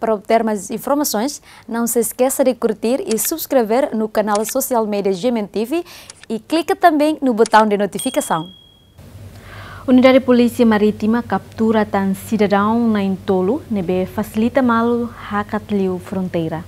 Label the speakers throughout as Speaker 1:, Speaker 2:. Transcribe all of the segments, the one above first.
Speaker 1: Para obter mais informações, não se esqueça de curtir e subscrever no canal Social Media GMTV e clique também no botão de notificação. Unidade Polícia Marítima captura tan cidadão na Intolo, nebe facilita malu hakatliu fronteira.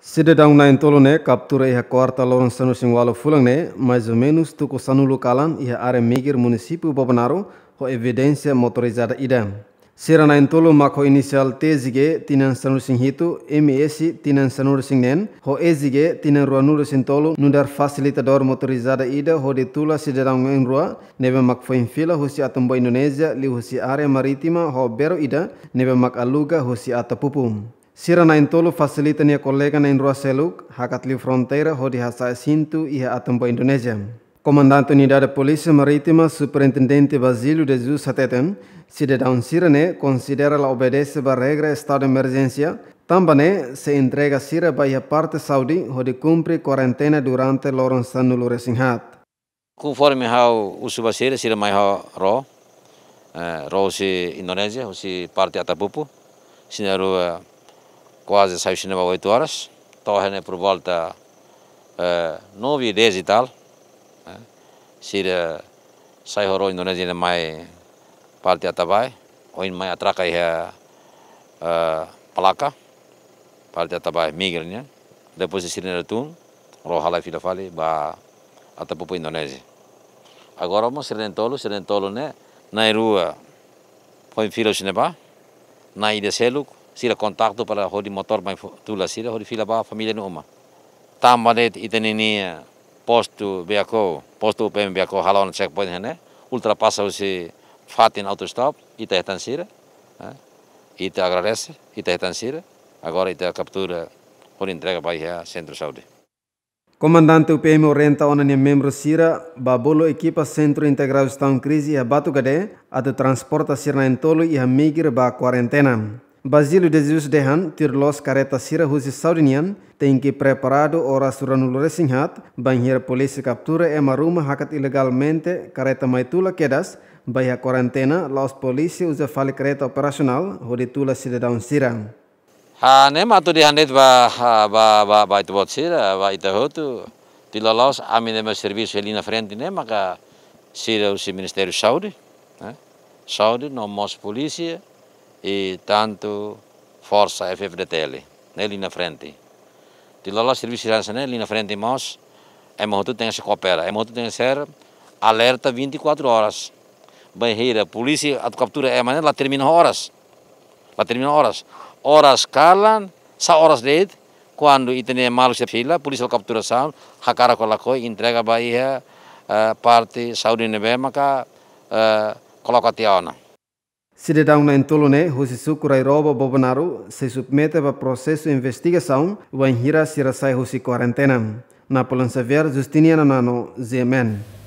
Speaker 1: Cidadão na Intolo né captura a quarta Lourenço Singwalo Fulang né, mais ou menos tuco sanu localan e a área migir município Babanaro, ho evidência motorizada idam. Sira nain tulu mak inisial initial T zige tinan sanur sing hitu MS tinan sanur sing nen ho E zige tinan rua nur sing tolu nundar fasilitador motorizada ida ho ditula tula siderang eng rua nebe mak foin fila husi atombo Indonesia li husi area maritima ho bero ida nebe mak aluga husi atapupum. Sira nain tolu fasilitania kolega nain rua seluk hakat li fronteira ho di hasa sintu iha atumbo Indonesia. Comandante Unidade da Polícia Marítima, Superintendente Basílio de Jesus Sateten, cidadão Sirene, considera la obedece a regra estado de emergência, também se entrega Sira para a parte Saudi, onde cumpre quarentena durante o Lorençano Loresinhat.
Speaker 2: Conforme how o da Sira mai how ro, ro se Indonésia, ou se parte Atapupu, Sinaru uh, quase saiu cinema 8 horas, torre por volta uh, eh, 9 e 10 e tal, sira sai horo Indonesia na mai palti atabai oin mai atraka iha e, palaka palti atabai migrnya depois sirina tun ro halai filafali ba atapupu Indonesia agora mo sirina tolu sirina tolu ne na rua foi filo sineba nai ida seluk sira kontakto para hodi motor mai tula sira hodi filaba familia família no uma tamba det itenenia post biako post UPM biako halon checkpoint hene ultrapassa usi fatin auto stop ita hetan sira ita agradece ita hetan sira agora ita captura por entrega para centro saúde
Speaker 1: Comandante UPM orienta onani membro sira babolo equipa Centro Integral Estão em Crise e abatu gade de transporta sira na entolo e a migra ba quarentena. Basílio Desius Dehan, Tirlos Careta Sirahusi Saudinian, tem que preparado ora suranulore Singhat, banheira polícia captura e maruma hakat ilegalmente careta maitula kedas, baia quarantena, laos polícia usa fale careta operacional, roditula cidadão sira.
Speaker 2: Ha, nem matu dihandet ba, ba, ba, ba itu bot sira, ba itu hotu, tila laos amine ma serviço ali na frente nem maka sira o Ministério Saúde, né? Saúde, não polícia, e tanto força eh, FFDTL, né, ali na frente. lá lola serviço de segurança, né, ali na frente, nós, é muito tem que se coopera, é muito tem que ser alerta 24 horas. Banheira, polícia, a captura é eh, maneira, lá termina horas. Lá termina horas. Horas calam, são horas de quando tem malu se fila, polícia captura sal, hakara kola entrega bahia, uh, parte saudi nebe, maka uh, kolokatiaona.
Speaker 1: Sidetang na intulune, husi sukurai robo bobonaru, se submete pa prosesu investigasaun, wanhira sirasai husi kuarentena. Napolan Xavier, Justiniana Nano, Ziemen.